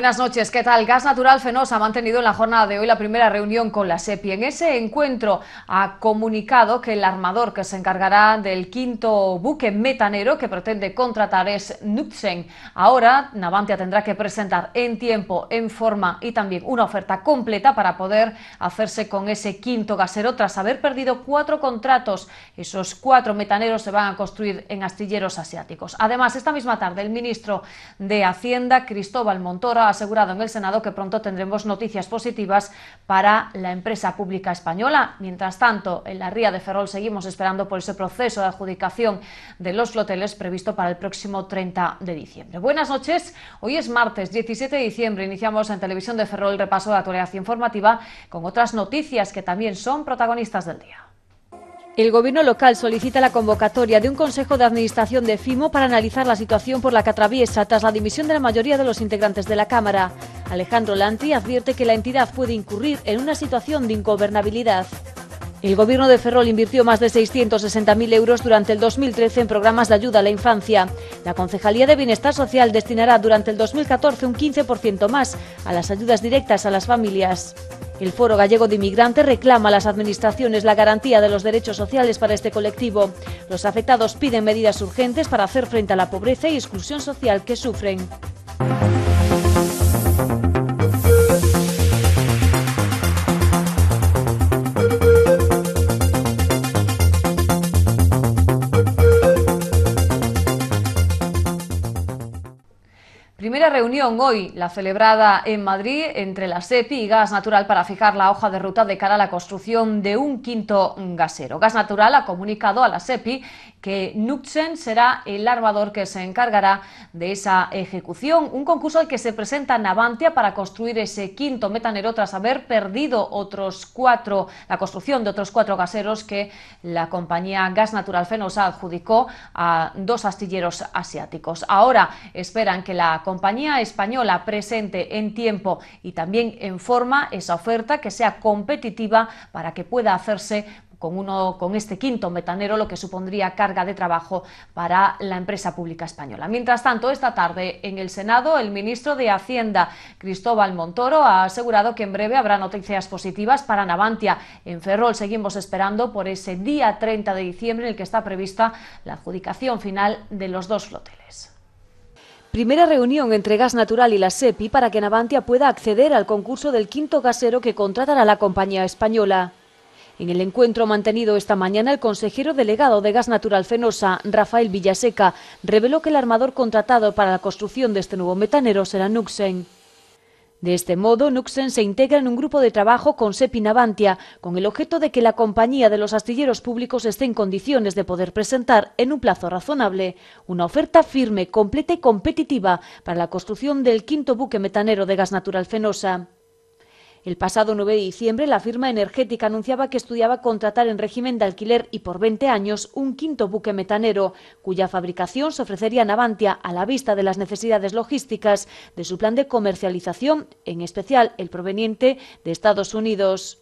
Buenas noches, ¿qué tal? Gas Natural Fenosa ha mantenido en la jornada de hoy la primera reunión con la SEPI. En ese encuentro ha comunicado que el armador que se encargará del quinto buque metanero que pretende contratar es Nutzen. Ahora, Navantia tendrá que presentar en tiempo, en forma y también una oferta completa para poder hacerse con ese quinto gasero tras haber perdido cuatro contratos. Esos cuatro metaneros se van a construir en astilleros asiáticos. Además, esta misma tarde el ministro de Hacienda, Cristóbal Montora, asegurado en el Senado que pronto tendremos noticias positivas para la empresa pública española. Mientras tanto, en la ría de Ferrol seguimos esperando por ese proceso de adjudicación de los floteles previsto para el próximo 30 de diciembre. Buenas noches, hoy es martes 17 de diciembre, iniciamos en Televisión de Ferrol el repaso de la actualidad informativa con otras noticias que también son protagonistas del día. El gobierno local solicita la convocatoria de un consejo de administración de FIMO para analizar la situación por la que atraviesa tras la dimisión de la mayoría de los integrantes de la Cámara. Alejandro Lanti advierte que la entidad puede incurrir en una situación de ingobernabilidad. El gobierno de Ferrol invirtió más de 660.000 euros durante el 2013 en programas de ayuda a la infancia. La Concejalía de Bienestar Social destinará durante el 2014 un 15% más a las ayudas directas a las familias. El Foro Gallego de Inmigrantes reclama a las administraciones la garantía de los derechos sociales para este colectivo. Los afectados piden medidas urgentes para hacer frente a la pobreza y exclusión social que sufren. primera reunión hoy, la celebrada en Madrid entre la SEPI y Gas Natural para fijar la hoja de ruta de cara a la construcción de un quinto gasero. Gas Natural ha comunicado a la SEPI que Nuxen será el armador que se encargará de esa ejecución, un concurso al que se presenta Navantia para construir ese quinto metanero tras haber perdido otros cuatro, la construcción de otros cuatro gaseros que la compañía Gas Natural Fenosa adjudicó a dos astilleros asiáticos. Ahora esperan que la compañía compañía española presente en tiempo y también en forma esa oferta que sea competitiva para que pueda hacerse con, uno, con este quinto metanero, lo que supondría carga de trabajo para la empresa pública española. Mientras tanto, esta tarde en el Senado, el ministro de Hacienda, Cristóbal Montoro, ha asegurado que en breve habrá noticias positivas para Navantia. En Ferrol seguimos esperando por ese día 30 de diciembre en el que está prevista la adjudicación final de los dos floteles. Primera reunión entre Gas Natural y la SEPI para que Navantia pueda acceder al concurso del quinto gasero que contratará la compañía española. En el encuentro mantenido esta mañana, el consejero delegado de Gas Natural Fenosa, Rafael Villaseca, reveló que el armador contratado para la construcción de este nuevo metanero será Nuxen. De este modo, Nuxen se integra en un grupo de trabajo con Navantia, con el objeto de que la compañía de los astilleros públicos esté en condiciones de poder presentar, en un plazo razonable, una oferta firme, completa y competitiva para la construcción del quinto buque metanero de gas natural Fenosa. El pasado 9 de diciembre, la firma energética anunciaba que estudiaba contratar en régimen de alquiler y por 20 años un quinto buque metanero, cuya fabricación se ofrecería en Navantia a la vista de las necesidades logísticas de su plan de comercialización, en especial el proveniente de Estados Unidos.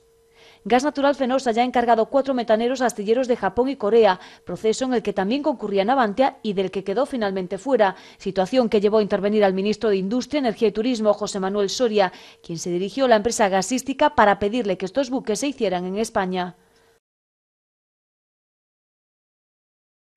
Gas Natural Fenosa ya ha encargado cuatro metaneros astilleros de Japón y Corea, proceso en el que también concurría Navantia y del que quedó finalmente fuera, situación que llevó a intervenir al ministro de Industria, Energía y Turismo, José Manuel Soria, quien se dirigió a la empresa gasística para pedirle que estos buques se hicieran en España.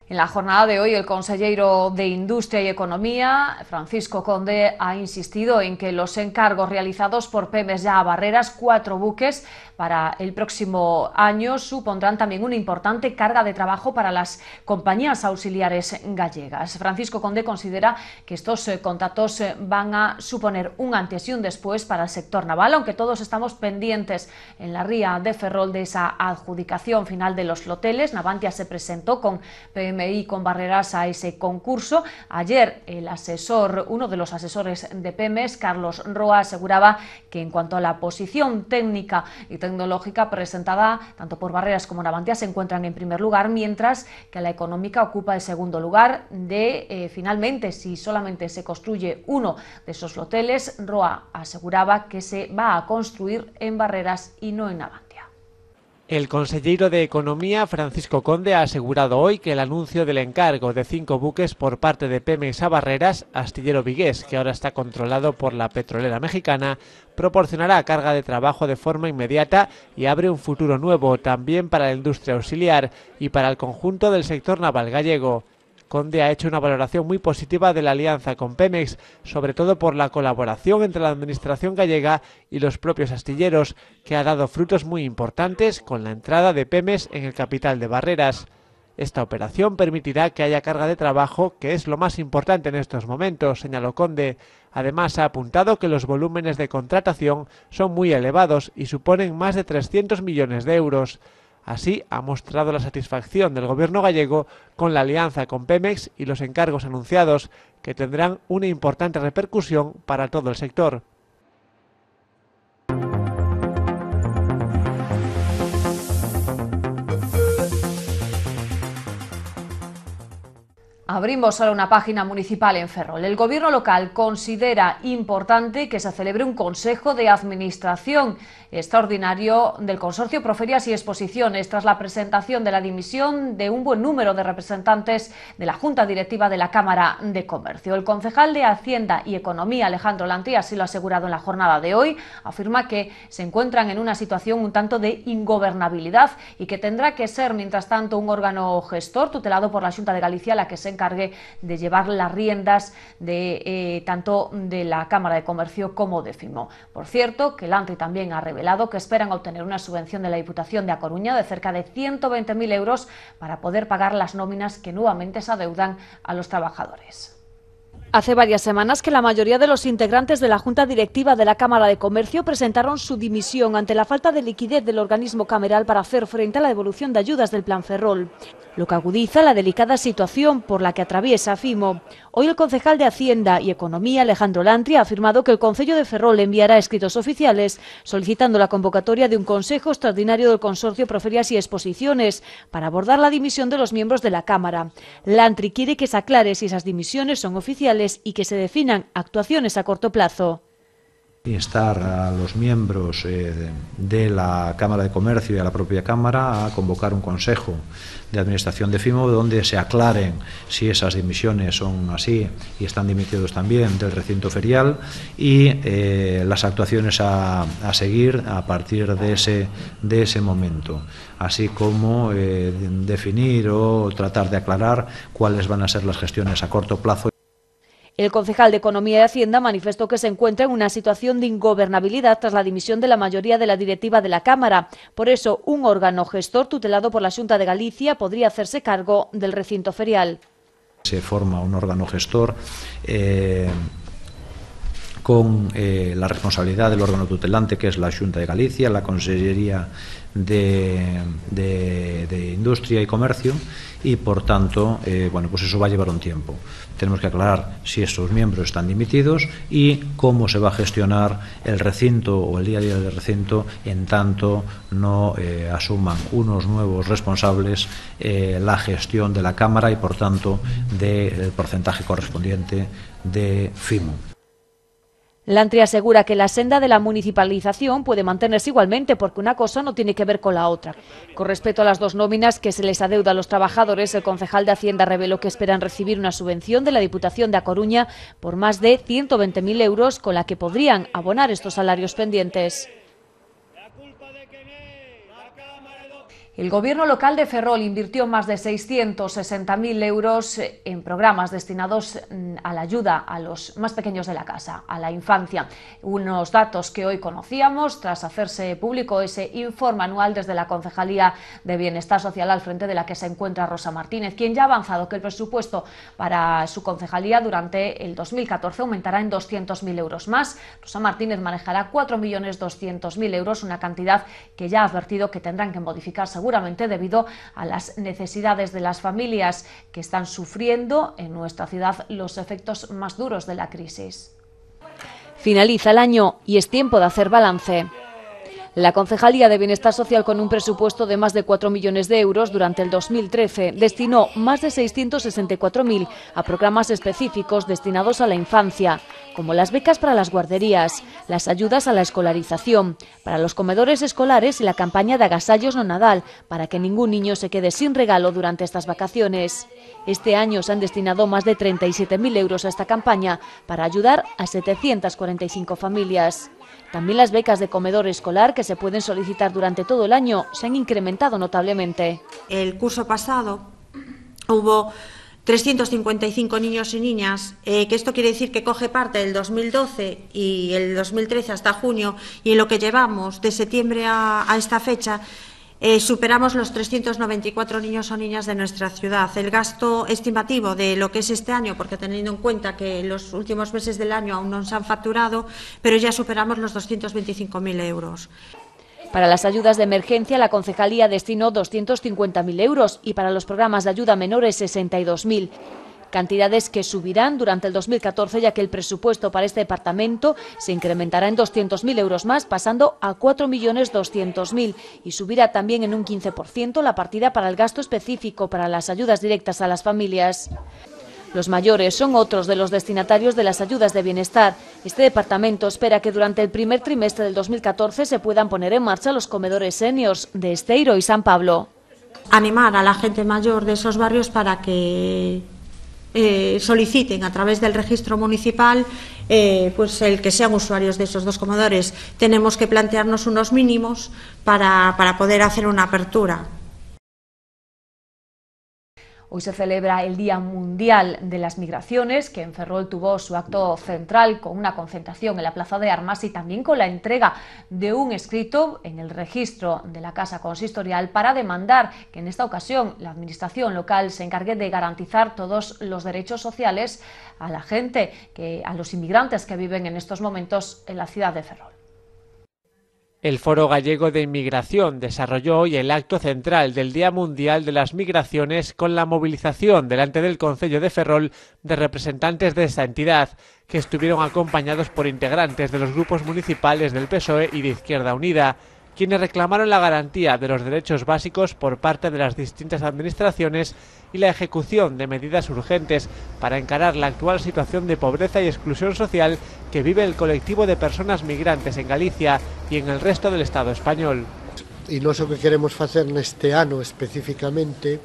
En la jornada de hoy, el consejero de Industria y Economía, Francisco Conde, ha insistido en que los encargos realizados por Pemes ya a Barreras, cuatro buques, para el próximo año supondrán también una importante carga de trabajo para las compañías auxiliares gallegas. Francisco Conde considera que estos eh, contratos eh, van a suponer un antes y un después para el sector naval, aunque todos estamos pendientes en la ría de Ferrol de esa adjudicación final de los loteles. Navantia se presentó con PMI con barreras a ese concurso. Ayer el asesor, uno de los asesores de PEMES, Carlos Roa, aseguraba que en cuanto a la posición técnica y técnica tecnológica presentada tanto por Barreras como Navantia se encuentran en primer lugar, mientras que la económica ocupa el segundo lugar de, eh, finalmente, si solamente se construye uno de esos hoteles, Roa aseguraba que se va a construir en Barreras y no en Navantia. El consejero de Economía, Francisco Conde, ha asegurado hoy que el anuncio del encargo de cinco buques por parte de Pemex a Barreras, Astillero Vigués, que ahora está controlado por la petrolera mexicana, proporcionará carga de trabajo de forma inmediata y abre un futuro nuevo también para la industria auxiliar y para el conjunto del sector naval gallego. Conde ha hecho una valoración muy positiva de la alianza con Pemex, sobre todo por la colaboración entre la Administración gallega y los propios astilleros, que ha dado frutos muy importantes con la entrada de Pemex en el capital de Barreras. Esta operación permitirá que haya carga de trabajo, que es lo más importante en estos momentos, señaló Conde. Además, ha apuntado que los volúmenes de contratación son muy elevados y suponen más de 300 millones de euros. Así, ha mostrado la satisfacción del gobierno gallego con la alianza con Pemex y los encargos anunciados, que tendrán una importante repercusión para todo el sector. Abrimos ahora una página municipal en Ferrol. El gobierno local considera importante que se celebre un consejo de administración extraordinario del consorcio Proferias y Exposiciones tras la presentación de la dimisión de un buen número de representantes de la Junta Directiva de la Cámara de Comercio. El concejal de Hacienda y Economía, Alejandro Lantía, así lo ha asegurado en la jornada de hoy, afirma que se encuentran en una situación un tanto de ingobernabilidad y que tendrá que ser, mientras tanto, un órgano gestor tutelado por la Junta de Galicia la que se encargue de llevar las riendas de, eh, tanto de la Cámara de Comercio como de FIMO. Por cierto, que ANTRI también ha revelado que esperan obtener una subvención de la Diputación de A Coruña de cerca de 120.000 euros para poder pagar las nóminas que nuevamente se adeudan a los trabajadores. Hace varias semanas que la mayoría de los integrantes de la Junta Directiva de la Cámara de Comercio presentaron su dimisión ante la falta de liquidez del organismo cameral para hacer frente a la devolución de ayudas del Plan Ferrol, lo que agudiza la delicada situación por la que atraviesa FIMO. Hoy el concejal de Hacienda y Economía, Alejandro Lantri, ha afirmado que el Consejo de Ferrol enviará escritos oficiales solicitando la convocatoria de un Consejo Extraordinario del Consorcio Proferias y Exposiciones para abordar la dimisión de los miembros de la Cámara. Lantri quiere que se aclare si esas dimisiones son oficiales y que se definan actuaciones a corto plazo. Instar a los miembros eh, de la Cámara de Comercio y a la propia Cámara a convocar un consejo de administración de FIMO donde se aclaren si esas dimisiones son así y están dimitidos también del recinto ferial y eh, las actuaciones a, seguir a partir de ese, de ese momento, así como eh, definir o tratar de aclarar cuáles van a ser las gestiones a corto plazo. El concejal de Economía y Hacienda manifestó que se encuentra en una situación de ingobernabilidad tras la dimisión de la mayoría de la directiva de la Cámara. Por eso, un órgano gestor tutelado por la Junta de Galicia podría hacerse cargo del recinto ferial. Se forma un órgano gestor. Eh, con eh, la responsabilidad del órgano tutelante, que es la Junta de Galicia, la Consellería de, industria y comercio y por tanto, eh, bueno, pues eso va a llevar un tiempo. Tenemos que aclarar si estos miembros están dimitidos y cómo se va a gestionar el recinto o el día a día del recinto en tanto no eh, asuman unos nuevos responsables eh, la gestión de la Cámara y por tanto del porcentaje correspondiente de Fimo Lantria asegura que la senda de la municipalización puede mantenerse igualmente porque una cosa no tiene que ver con la otra. Con respecto a las dos nóminas que se les adeuda a los trabajadores, el concejal de Hacienda reveló que esperan recibir una subvención de la Diputación de A Coruña por más de 120.000 euros con la que podrían abonar estos salarios pendientes. El gobierno local de Ferrol invirtió más de 660.000 euros en programas destinados mm, a la ayuda a los más pequeños de la casa, a la infancia. Unos datos que hoy conocíamos tras hacerse público ese informe anual desde la Concejalía de Bienestar Social al frente de la que se encuentra Rosa Martínez, quien ya ha avanzado que el presupuesto para su concejalía durante el 2014 aumentará en 200.000 euros más. Rosa Martínez manejará 4.200.000 euros, una cantidad que ya ha advertido que tendrán que modificar según debido a las necesidades de las familias que están sufriendo en nuestra ciudad los efectos más duros de la crisis. Finaliza el año y es tiempo de hacer balance. La Concejalía de Bienestar Social, con un presupuesto de más de 4 millones de euros durante el 2013, destinó más de 664.000 a programas específicos destinados a la infancia como las becas para las guarderías, las ayudas a la escolarización, para los comedores escolares y la campaña de agasallos no nadal, para que ningún niño se quede sin regalo durante estas vacaciones. Este año se han destinado más de 37.000 euros a esta campaña para ayudar a 745 familias. También las becas de comedor escolar que se pueden solicitar durante todo el año se han incrementado notablemente. El curso pasado hubo 355 niños y niñas, eh, que esto quiere decir que coge parte del 2012 y el 2013 hasta junio, y en lo que llevamos de septiembre a, esta fecha, eh, superamos los 394 niños o niñas de nuestra ciudad. El gasto estimativo de lo que es este año, porque teniendo en cuenta que los últimos meses del año aún no se han facturado, pero ya superamos los 225.000 euros. Para las ayudas de emergencia, la concejalía destinó 250.000 euros y para los programas de ayuda menores 62.000 cantidades que subirán durante el 2014 ya que el presupuesto para este departamento se incrementará en 200.000 euros más, pasando a 4.200.000 y subirá también en un 15% la partida para el gasto específico para las ayudas directas a las familias. Los mayores son otros de los destinatarios de las ayudas de bienestar. Este departamento espera que durante el primer trimestre del 2014 se puedan poner en marcha los comedores seniors de Esteiro y San Pablo. Animar a la gente mayor de esos barrios para que eh, soliciten a través del registro municipal eh, pues el que sean usuarios de esos dos comedores. Tenemos que plantearnos unos mínimos para, para poder hacer una apertura. Hoy se celebra el Día Mundial de las Migraciones, que en Ferrol tuvo su acto central con una concentración en la Plaza de Armas y también con la entrega de un escrito en el registro de la Casa Consistorial para demandar que en esta ocasión la Administración local se encargue de garantizar todos los derechos sociales a la gente, que, a los inmigrantes que viven en estos momentos en la ciudad de Ferrol. El Foro Gallego de Inmigración desarrolló hoy el acto central del Día Mundial de las Migraciones con la movilización delante del Concello de Ferrol de representantes de esa entidad, que estuvieron acompañados por integrantes de los grupos municipales del PSOE y de Izquierda Unida quienes reclamaron la garantía de los derechos básicos por parte de las distintas administraciones y la ejecución de medidas urgentes para encarar la actual situación de pobreza y exclusión social que vive el colectivo de personas migrantes en Galicia y en el resto del Estado español. y es lo que queremos hacer este año específicamente,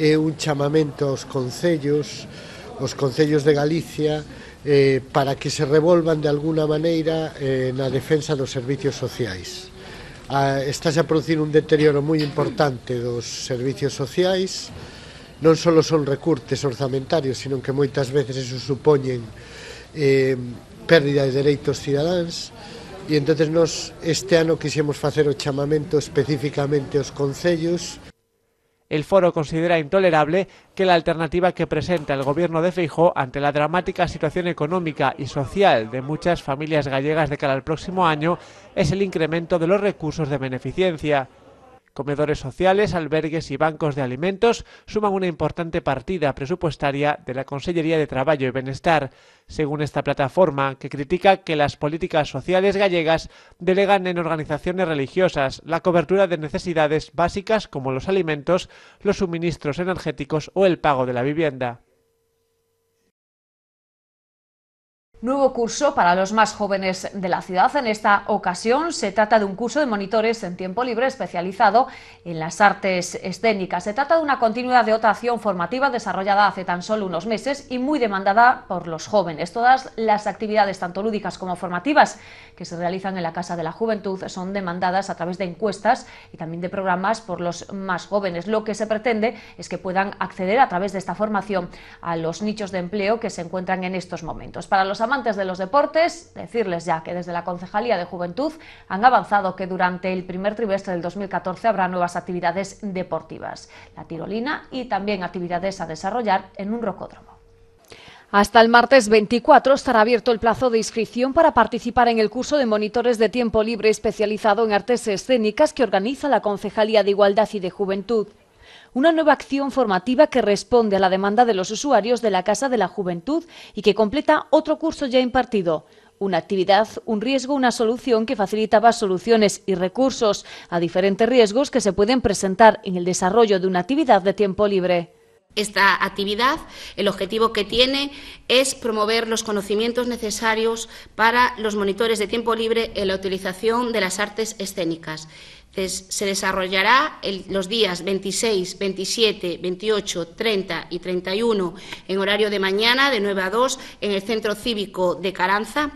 é eh, un chamamento aos concellos, los concellos de Galicia, eh, para que se revolvan de alguna manera eh, en la defensa de los servicios sociales. a, estáse a producir un deterioro moi importante dos servicios sociais, non só son recurtes orzamentarios, sino que moitas veces eso supoñen eh, pérdida de dereitos cidadáns, e entonces nos este ano quixemos facer o chamamento especificamente aos concellos el foro considera intolerable que la alternativa que presenta el gobierno de Feijó ante la dramática situación económica y social de muchas familias gallegas de cara al próximo año es el incremento de los recursos de beneficencia. Comedores sociales, albergues y bancos de alimentos suman una importante partida presupuestaria de la Consellería de Trabajo y Bienestar. según esta plataforma, que critica que las políticas sociales gallegas delegan en organizaciones religiosas la cobertura de necesidades básicas como los alimentos, los suministros energéticos o el pago de la vivienda. nuevo curso para los más jóvenes de la ciudad. En esta ocasión se trata de un curso de monitores en tiempo libre especializado en las artes escénicas. Se trata de una continuidad de otra acción formativa desarrollada hace tan solo unos meses y muy demandada por los jóvenes. Todas las actividades, tanto lúdicas como formativas, que se realizan en la Casa de la Juventud son demandadas a través de encuestas y también de programas por los más jóvenes. Lo que se pretende es que puedan acceder a través de esta formación a los nichos de empleo que se encuentran en estos momentos. Para los amantes de los deportes, decirles ya que desde la Concejalía de Juventud han avanzado que durante el primer trimestre del 2014 habrá nuevas actividades deportivas, la tirolina y también actividades a desarrollar en un rocódromo. Hasta el martes 24 estará abierto el plazo de inscripción para participar en el curso de monitores de tiempo libre especializado en artes escénicas que organiza la Concejalía de Igualdad y de Juventud una nueva acción formativa que responde a la demanda de los usuarios de la Casa de la Juventud y que completa otro curso ya impartido. Una actividad, un riesgo, una solución que facilitaba soluciones y recursos a diferentes riesgos que se pueden presentar en el desarrollo de una actividad de tiempo libre. Esta actividad, el objetivo que tiene es promover los conocimientos necesarios para los monitores de tiempo libre en la utilización de las artes escénicas se desarrollará los días 26, 27, 28, 30 y 31 en horario de mañana, de 9 a 2, en el Centro Cívico de Caranza.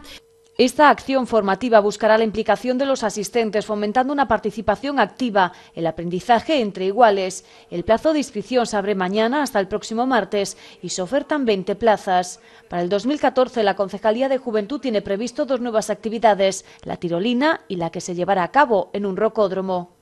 Esta acción formativa buscará la implicación de los asistentes, fomentando una participación activa, el aprendizaje entre iguales. El plazo de inscripción se abre mañana hasta el próximo martes y se ofertan 20 plazas. Para el 2014, la Concejalía de Juventud tiene previsto dos nuevas actividades, la tirolina y la que se llevará a cabo en un rocódromo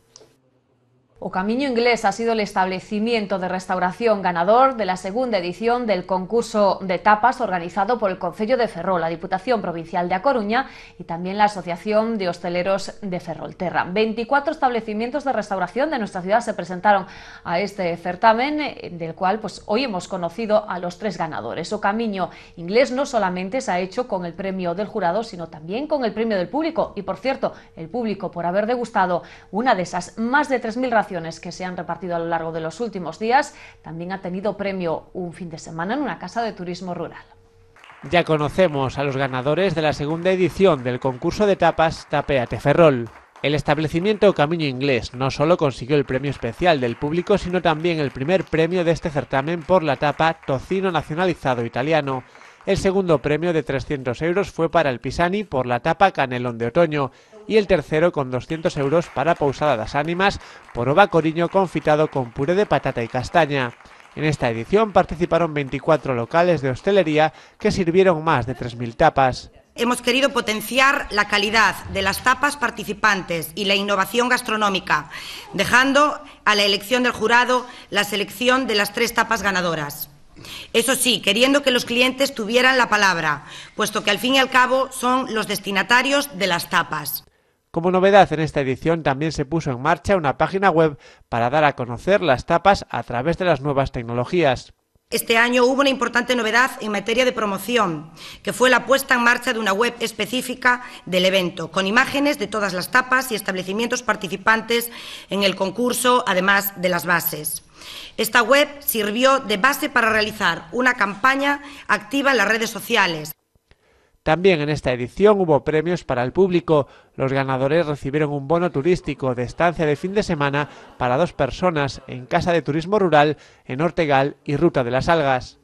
o Camino Inglés ha sido el establecimiento de restauración ganador de la segunda edición del concurso de tapas organizado por el Concello de Ferrol, la Diputación Provincial de A Coruña y también la Asociación de Hosteleros de Ferrolterra. 24 establecimientos de restauración de nuestra ciudad se presentaron a este certamen, eh, del cual pues, hoy hemos conocido a los tres ganadores. O Camino Inglés no solamente se ha hecho con el premio del jurado, sino también con el premio del público. Y por cierto, el público por haber degustado una de esas más de 3.000 raciones que se han repartido a lo largo de los últimos días. También ha tenido premio un fin de semana en una casa de turismo rural. Ya conocemos a los ganadores de la segunda edición del concurso de tapas Tapeate Ferrol. El establecimiento Camino Inglés no solo consiguió el premio especial del público, sino también el primer premio de este certamen por la tapa Tocino Nacionalizado Italiano, el segundo premio de 300 euros fue para el Pisani por la tapa Canelón de Otoño y el tercero con 200 euros para Pousada das Ánimas por ova coriño confitado con puré de patata y castaña. En esta edición participaron 24 locales de hostelería que sirvieron más de 3.000 tapas. Hemos querido potenciar la calidad de las tapas participantes y la innovación gastronómica, dejando a la elección del jurado la selección de las tres tapas ganadoras. Eso sí, queriendo que los clientes tuvieran la palabra, puesto que al fin y al cabo son los destinatarios de las tapas. Como novedad en esta edición también se puso en marcha una página web para dar a conocer las tapas a través de las nuevas tecnologías. Este año hubo una importante novedad en materia de promoción, que fue la puesta en marcha de una web específica del evento, con imágenes de todas las tapas y establecimientos participantes en el concurso, además de las bases. Esta web sirvió de base para realizar una campaña activa en las redes sociales. También en esta edición hubo premios para el público. Los ganadores recibieron un bono turístico de estancia de fin de semana para dos personas en Casa de Turismo Rural, en Ortegal y Ruta de las Algas.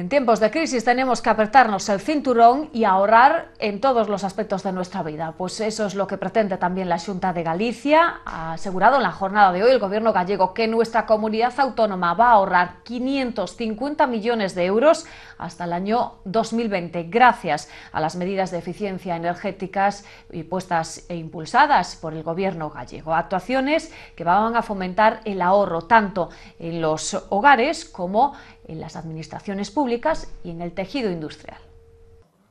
En tiempos de crisis tenemos que apretarnos el cinturón y ahorrar en todos los aspectos de nuestra vida. Pues eso es lo que pretende también la Junta de Galicia. Ha asegurado en la jornada de hoy el Gobierno gallego que nuestra comunidad autónoma va a ahorrar 550 millones de euros hasta el año 2020 gracias a las medidas de eficiencia energéticas puestas e impulsadas por el Gobierno gallego. Actuaciones que van a fomentar el ahorro tanto en los hogares como en en las administraciones públicas y en el tejido industrial.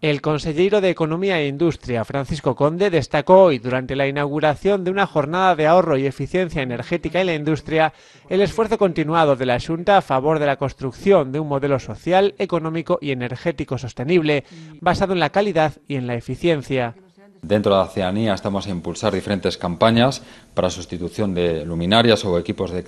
El consejero de Economía e Industria, Francisco Conde, destacó hoy, durante la inauguración de una jornada de ahorro y eficiencia energética en la industria, el esfuerzo continuado de la Junta a favor de la construcción de un modelo social, económico y energético sostenible, basado en la calidad y en la eficiencia. Dentro da Oceanía estamos a impulsar diferentes campañas para a sustitución de luminarias ou equipos de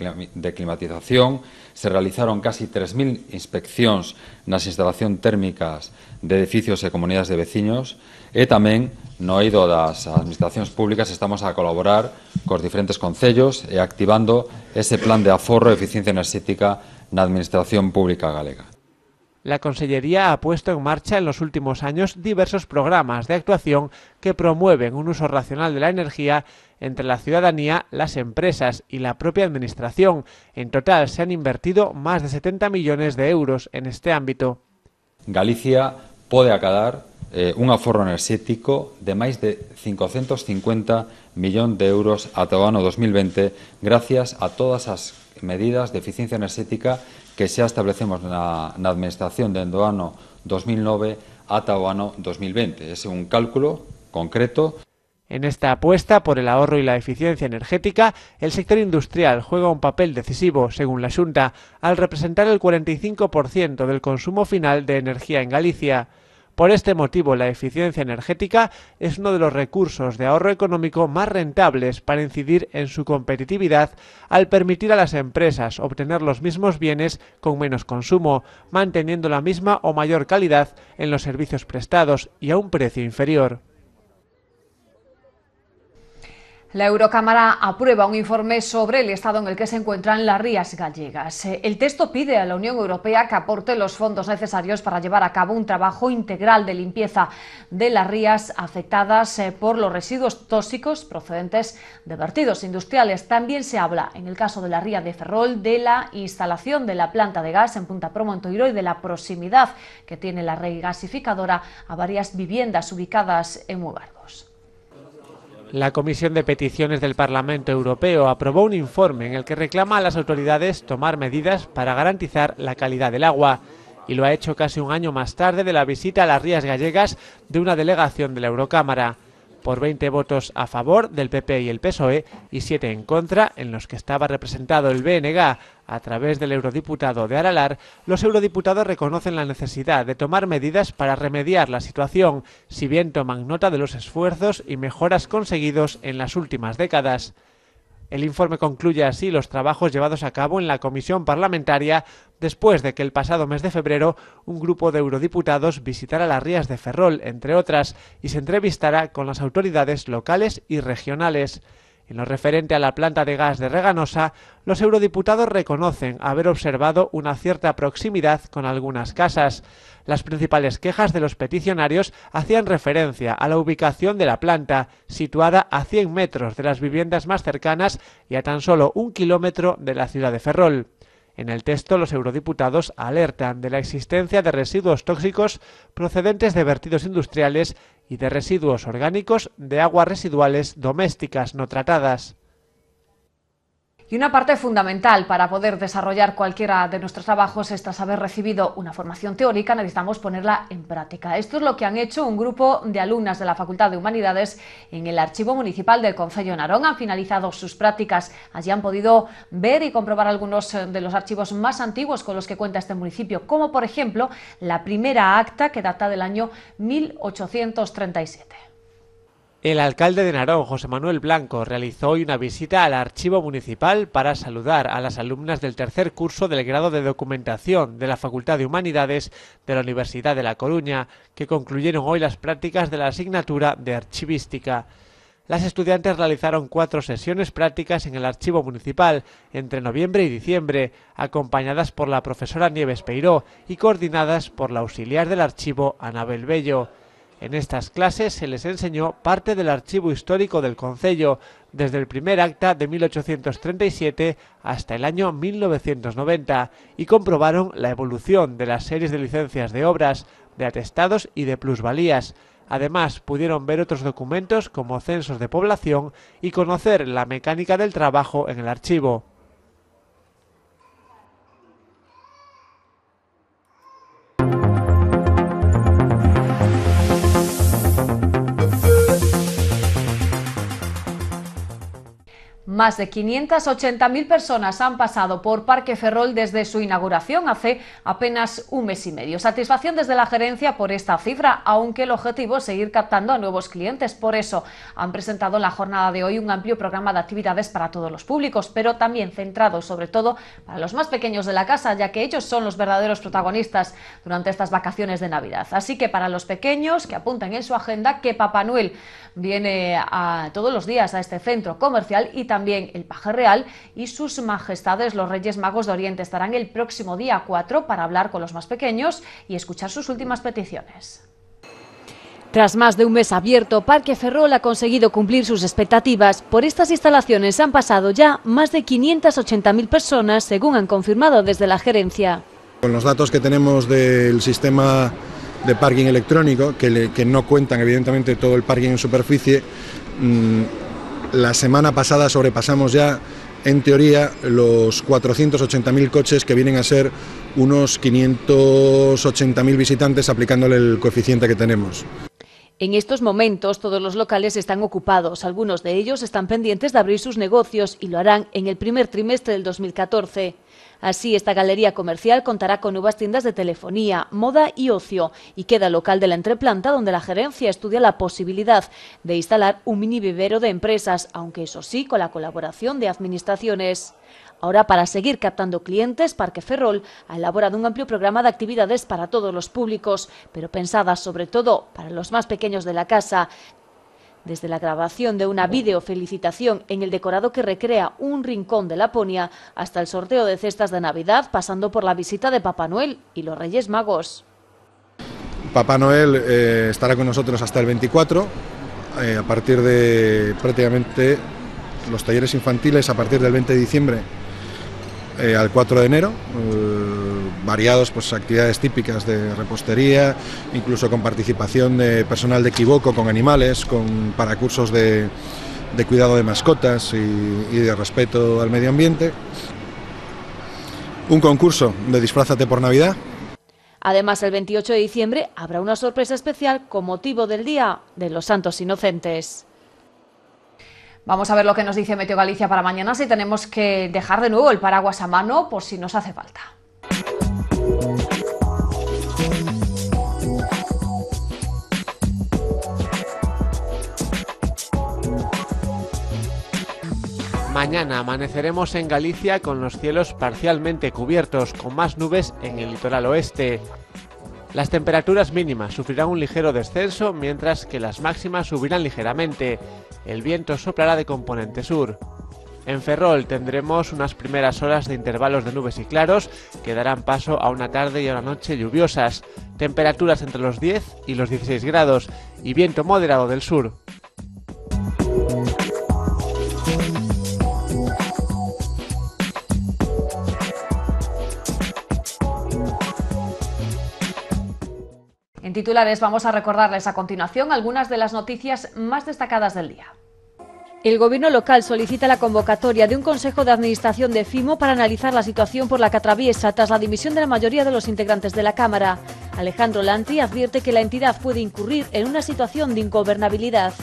climatización. Se realizaron casi 3.000 inspeccións nas instalacións térmicas de edificios e comunidades de veciños e tamén no eido das administracións públicas estamos a colaborar cos diferentes concellos e activando ese plan de aforro e eficiencia enerxética na Administración Pública Galega. La Consellería ha puesto en marcha en los últimos años diversos programas de actuación que promueven un uso racional de la energía entre la ciudadanía, las empresas y la propia Administración. En total se han invertido más de 70 millones de euros en este ámbito. Galicia puede acabar eh, un aforo energético de más de 550 millones de euros a todo año 2020 gracias a todas las medidas de eficiencia energética que ya establecemos en la Administración de endoano 2009 a o 2020. Es un cálculo concreto. En esta apuesta por el ahorro y la eficiencia energética, el sector industrial juega un papel decisivo, según la Junta, al representar el 45% del consumo final de energía en Galicia. Por este motivo, la eficiencia energética es uno de los recursos de ahorro económico más rentables para incidir en su competitividad al permitir a las empresas obtener los mismos bienes con menos consumo, manteniendo la misma o mayor calidad en los servicios prestados y a un precio inferior. La Eurocámara aprueba un informe sobre el estado en el que se encuentran las rías gallegas. El texto pide a la Unión Europea que aporte los fondos necesarios para llevar a cabo un trabajo integral de limpieza de las rías afectadas eh, por los residuos tóxicos procedentes de vertidos industriales. También se habla, en el caso de la ría de Ferrol, de la instalación de la planta de gas en Punta Promontoiro y de la proximidad que tiene la red gasificadora a varias viviendas ubicadas en Mugardos. La Comisión de Peticiones del Parlamento Europeo aprobó un informe en el que reclama a las autoridades tomar medidas para garantizar la calidad del agua y lo ha hecho casi un año más tarde de la visita a las Rías Gallegas de una delegación de la Eurocámara por 20 votos a favor del PP y el PSOE y 7 en contra, en los que estaba representado el BNG a través del eurodiputado de Aralar, los eurodiputados reconocen la necesidad de tomar medidas para remediar la situación, si bien toman nota de los esfuerzos y mejoras conseguidos en las últimas décadas. El informe concluye así los trabajos llevados a cabo en la comisión parlamentaria después de que el pasado mes de febrero un grupo de eurodiputados visitara las Rías de Ferrol, entre otras, y se entrevistara con las autoridades locales y regionales. En lo referente a la planta de gas de Reganosa, los eurodiputados reconocen haber observado una cierta proximidad con algunas casas. Las principales quejas de los peticionarios hacían referencia a la ubicación de la planta, situada a 100 metros de las viviendas más cercanas y a tan solo un kilómetro de la ciudad de Ferrol. En el texto, los eurodiputados alertan de la existencia de residuos tóxicos procedentes de vertidos industriales y de residuos orgánicos de aguas residuales domésticas no tratadas. Y una parte fundamental para poder desarrollar cualquiera de nuestros trabajos es tras haber recibido una formación teórica, necesitamos ponerla en práctica. Esto es lo que han hecho un grupo de alumnas de la Facultad de Humanidades en el Archivo Municipal del Concello Narón. Han finalizado sus prácticas. Allí han podido ver y comprobar algunos eh, de los archivos más antiguos con los que cuenta este municipio, como por ejemplo la primera acta que data del año 1837. El alcalde de Narón, José Manuel Blanco, realizó hoy una visita al archivo municipal para saludar a las alumnas del tercer curso del grado de documentación de la Facultad de Humanidades de la Universidad de La Coruña, que concluyeron hoy las prácticas de la asignatura de archivística. Las estudiantes realizaron cuatro sesiones prácticas en el archivo municipal entre noviembre y diciembre, acompañadas por la profesora Nieves Peiró y coordinadas por la auxiliar del archivo Anabel Bello. En estas clases se les enseñó parte del archivo histórico del Concello, desde el primer acta de 1837 hasta el año 1990, y comprobaron la evolución de las series de licencias de obras, de atestados y de plusvalías. Además, pudieron ver otros documentos como censos de población y conocer la mecánica del trabajo en el archivo. Más de 580.000 personas han pasado por Parque Ferrol desde su inauguración hace apenas un mes y medio. Satisfacción desde la gerencia por esta cifra, aunque el objetivo es seguir captando a nuevos clientes. Por eso han presentado en la jornada de hoy un amplio programa de actividades para todos los públicos, pero también centrado sobre todo para los más pequeños de la casa, ya que ellos son los verdaderos protagonistas durante estas vacaciones de Navidad. Así que para los pequeños que apuntan en su agenda que Papá Noel viene a, todos los días a este centro comercial y también el paje real y sus majestades los Reyes Magos de Oriente estarán el próximo día 4 para hablar con los más pequeños y escuchar sus últimas peticiones. Tras más de un mes abierto, Parque Ferrol ha conseguido cumplir sus expectativas. Por estas instalaciones han pasado ya más de 580.000 personas, según han confirmado desde la gerencia. Con los datos que tenemos del sistema de parking electrónico, que, que no cuentan evidentemente todo el parking en superficie, mm, la semana pasada sobrepasamos ya, en teoría, los 480.000 coches que vienen a ser unos 580.000 visitantes aplicándole el coeficiente que tenemos. En estos momentos todos los locales están ocupados, algunos de ellos están pendientes de abrir sus negocios y lo harán en el primer trimestre del 2014. Así, esta galería comercial contará con nuevas tiendas de telefonía, moda y ocio y queda local de la entreplanta donde la gerencia estudia la posibilidad de instalar un mini vivero de empresas, aunque eso sí con la colaboración de administraciones. Ahora, para seguir captando clientes, Parque Ferrol ha elaborado un amplio programa de actividades para todos los públicos, pero pensadas sobre todo para los más pequeños de la casa, desde la grabación de una video felicitación en el decorado que recrea un rincón de Laponia hasta el sorteo de cestas de Navidad, pasando por la visita de Papá Noel y los Reyes Magos. Papá Noel eh, estará con nosotros hasta el 24, eh, a partir de prácticamente los talleres infantiles, a partir del 20 de diciembre eh, al 4 de enero variados pues, actividades típicas de repostería, incluso con participación de personal de equivoco con animales, con, para cursos de, cuidado de mascotas y, y de respeto al medio ambiente. Un concurso de Disfrázate por Navidad, Además, el 28 de diciembre habrá una sorpresa especial con motivo del Día de los Santos Inocentes. Vamos a ver lo que nos dice Meteo Galicia para mañana, si tenemos que dejar de nuevo el paraguas a mano por si nos hace falta. Mañana amaneceremos en Galicia con los cielos parcialmente cubiertos, con más nubes en el litoral oeste. Las temperaturas mínimas sufrirán un ligero descenso, mientras que las máximas subirán ligeramente. El viento soplará de componente sur. En Ferrol tendremos unas primeras horas de intervalos de nubes y claros que darán paso a una tarde y a una noche lluviosas, temperaturas entre los 10 y los 16 grados y viento moderado del sur. En titulares vamos a recordarles a continuación algunas de las noticias más destacadas del día. El gobierno local solicita la convocatoria de un consejo de administración de FIMO para analizar la situación por la que atraviesa tras la dimisión de la mayoría de los integrantes de la Cámara. Alejandro Lanti advierte que la entidad puede incurrir en una situación de ingobernabilidad.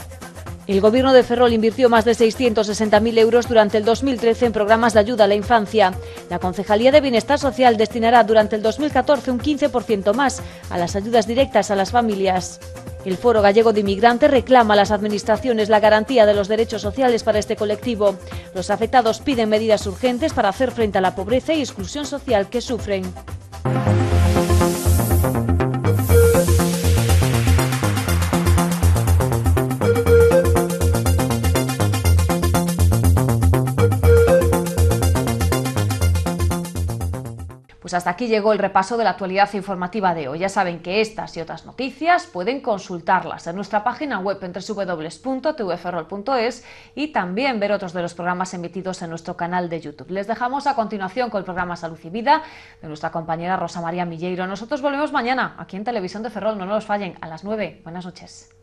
El gobierno de Ferrol invirtió más de 660.000 euros durante el 2013 en programas de ayuda a la infancia. La Concejalía de Bienestar Social destinará durante el 2014 un 15% más a las ayudas directas a las familias. El Foro Gallego de Inmigrantes reclama a las administraciones la garantía de los derechos sociales para este colectivo. Los afectados piden medidas urgentes para hacer frente a la pobreza y exclusión social que sufren. Pues hasta aquí llegó el repaso de la actualidad informativa de hoy. Ya saben que estas y otras noticias pueden consultarlas en nuestra página web entre www.tvferrol.es y también ver otros de los programas emitidos en nuestro canal de YouTube. Les dejamos a continuación con el programa Salud y Vida de nuestra compañera Rosa María Milleiro. Nosotros volvemos mañana aquí en Televisión de Ferrol, no nos fallen, a las 9. Buenas noches.